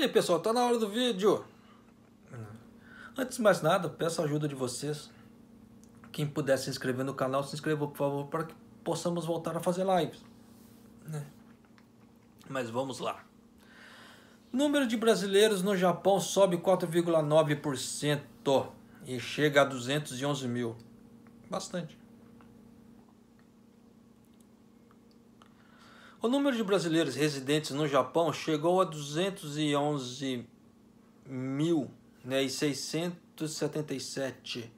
E aí, pessoal, tá na hora do vídeo. Antes de mais nada, peço a ajuda de vocês. Quem puder se inscrever no canal, se inscreva, por favor, para que possamos voltar a fazer lives. Né? Mas vamos lá. Número de brasileiros no Japão sobe 4,9% e chega a 211 mil. Bastante. O número de brasileiros residentes no Japão chegou a 211 mil né, e 677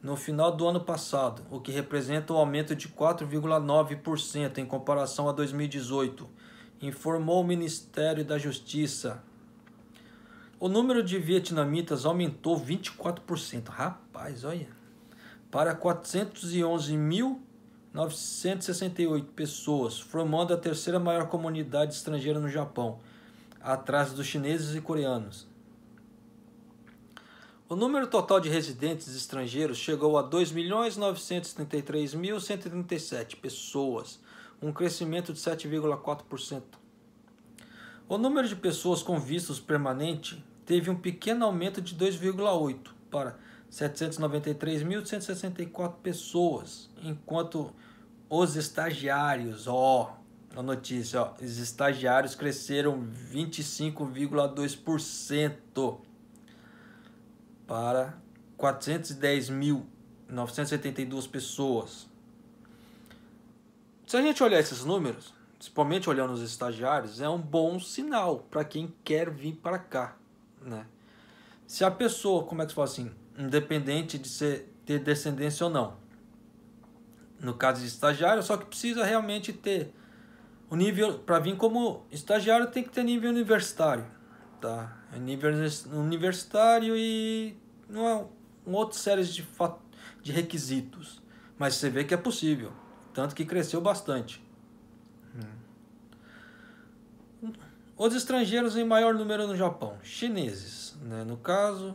no final do ano passado, o que representa um aumento de 4,9% em comparação a 2018, informou o Ministério da Justiça. O número de vietnamitas aumentou 24%, rapaz, olha, para 411 mil 968 pessoas, formando a terceira maior comunidade estrangeira no Japão, atrás dos chineses e coreanos. O número total de residentes estrangeiros chegou a 2.933.137 pessoas, um crescimento de 7,4%. O número de pessoas com vistos permanente teve um pequeno aumento de 2,8 para 793.164 pessoas, enquanto os estagiários, ó, a notícia, ó, os estagiários cresceram 25,2% para 410.972 pessoas. Se a gente olhar esses números, principalmente olhando os estagiários, é um bom sinal para quem quer vir para cá, né? Se a pessoa, como é que se fala assim, independente de ser, ter descendência ou não. No caso de estagiário, só que precisa realmente ter o nível para vir como estagiário tem que ter nível universitário, tá? É nível universitário e não é um outro série de de requisitos, mas você vê que é possível, tanto que cresceu bastante. Hum. Os estrangeiros em maior número no Japão, chineses, né, no caso,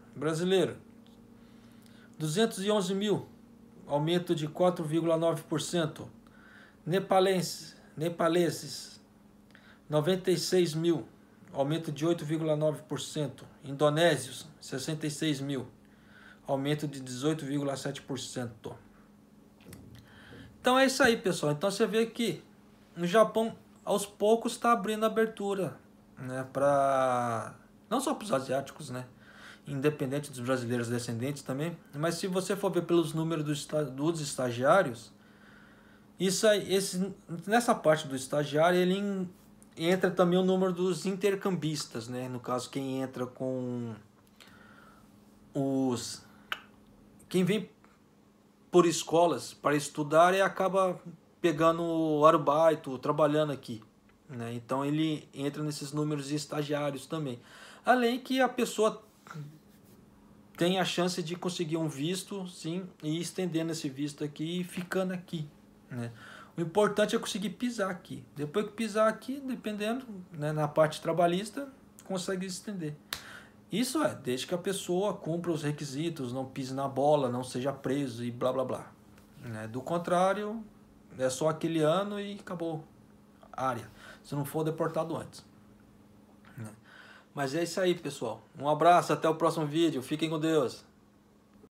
brasileiro. 211 mil, aumento de 4,9%. Nepalenses, nepaleses, 96 mil, aumento de 8,9%. Indonésios, 66 mil, aumento de 18,7%. Então é isso aí, pessoal. Então você vê que no Japão, aos poucos, está abrindo abertura né, para não só para os asiáticos, né? independente dos brasileiros descendentes também, mas se você for ver pelos números dos, dos estagiários, isso, esse, nessa parte do estagiário ele entra também o número dos intercambistas, né? No caso, quem entra com os. Quem vem por escolas para estudar e acaba pegando o arbaito, trabalhando aqui. Né? Então ele entra nesses números de estagiários também. Além que a pessoa tem a chance de conseguir um visto, sim, e estendendo esse visto aqui e ficando aqui, né? O importante é conseguir pisar aqui. Depois que pisar aqui, dependendo, né, na parte trabalhista, consegue estender. Isso é, desde que a pessoa cumpra os requisitos, não pise na bola, não seja preso e blá blá blá. Né? Do contrário, é só aquele ano e acabou a área, se não for deportado antes. Mas é isso aí, pessoal. Um abraço, até o próximo vídeo. Fiquem com Deus.